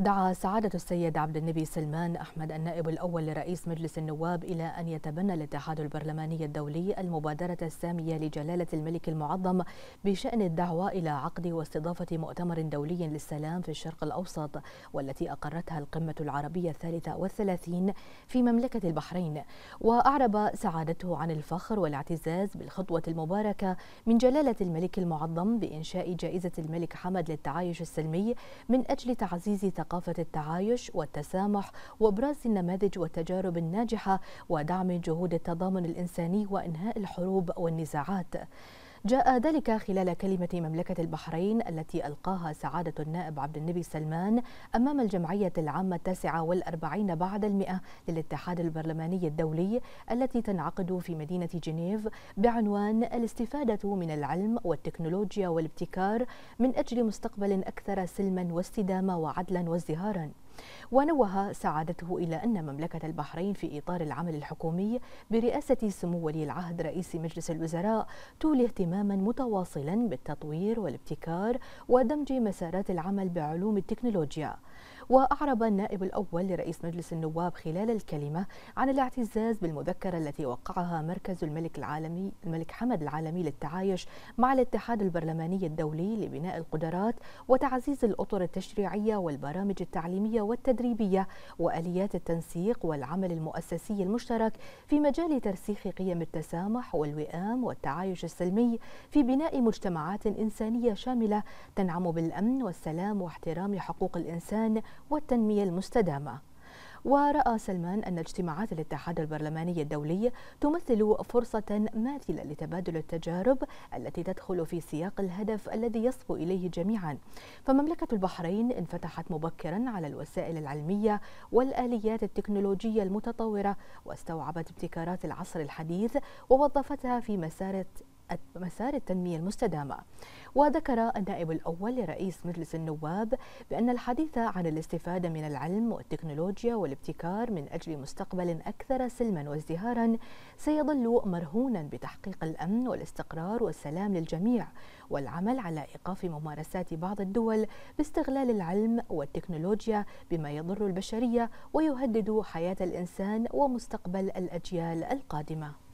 دعا سعادة السيد عبد النبي سلمان أحمد النائب الأول لرئيس مجلس النواب إلى أن يتبنى الاتحاد البرلماني الدولي المبادرة السامية لجلالة الملك المعظم بشأن الدعوة إلى عقد واستضافة مؤتمر دولي للسلام في الشرق الأوسط والتي أقرتها القمة العربية الثالثة والثلاثين في مملكة البحرين وأعرب سعادته عن الفخر والاعتزاز بالخطوة المباركة من جلالة الملك المعظم بإنشاء جائزة الملك حمد للتعايش السلمي من أجل تعزيز ثقافة ثقافة التعايش والتسامح وإبراز النماذج والتجارب الناجحة ودعم جهود التضامن الإنساني وإنهاء الحروب والنزاعات جاء ذلك خلال كلمة مملكة البحرين التي ألقاها سعادة النائب عبد النبي سلمان أمام الجمعية العامة التاسعة والأربعين بعد المئة للاتحاد البرلماني الدولي التي تنعقد في مدينة جنيف بعنوان الاستفادة من العلم والتكنولوجيا والابتكار من أجل مستقبل أكثر سلما واستدامة وعدلا وازدهارا ونوه سعادته إلى أن مملكة البحرين في إطار العمل الحكومي برئاسة سمو ولي العهد رئيس مجلس الوزراء تولي اهتماما متواصلا بالتطوير والابتكار ودمج مسارات العمل بعلوم التكنولوجيا وأعرب النائب الأول لرئيس مجلس النواب خلال الكلمة عن الاعتزاز بالمذكرة التي وقعها مركز الملك العالمي الملك حمد العالمي للتعايش مع الاتحاد البرلماني الدولي لبناء القدرات وتعزيز الأطر التشريعية والبرامج التعليمية والتدريبية وآليات التنسيق والعمل المؤسسي المشترك في مجال ترسيخ قيم التسامح والوئام والتعايش السلمي في بناء مجتمعات إنسانية شاملة تنعم بالأمن والسلام واحترام حقوق الإنسان والتنمية المستدامة ورأى سلمان أن اجتماعات الاتحاد البرلماني الدولي تمثل فرصة ماثلة لتبادل التجارب التي تدخل في سياق الهدف الذي يصبو إليه جميعا فمملكة البحرين انفتحت مبكرا على الوسائل العلمية والآليات التكنولوجية المتطورة واستوعبت ابتكارات العصر الحديث ووظفتها في مسار مسار التنمية المستدامة وذكر النائب الأول لرئيس مجلس النواب بأن الحديث عن الاستفادة من العلم والتكنولوجيا والابتكار من أجل مستقبل أكثر سلما وازدهارا سيظل مرهونا بتحقيق الأمن والاستقرار والسلام للجميع والعمل على إيقاف ممارسات بعض الدول باستغلال العلم والتكنولوجيا بما يضر البشرية ويهدد حياة الإنسان ومستقبل الأجيال القادمة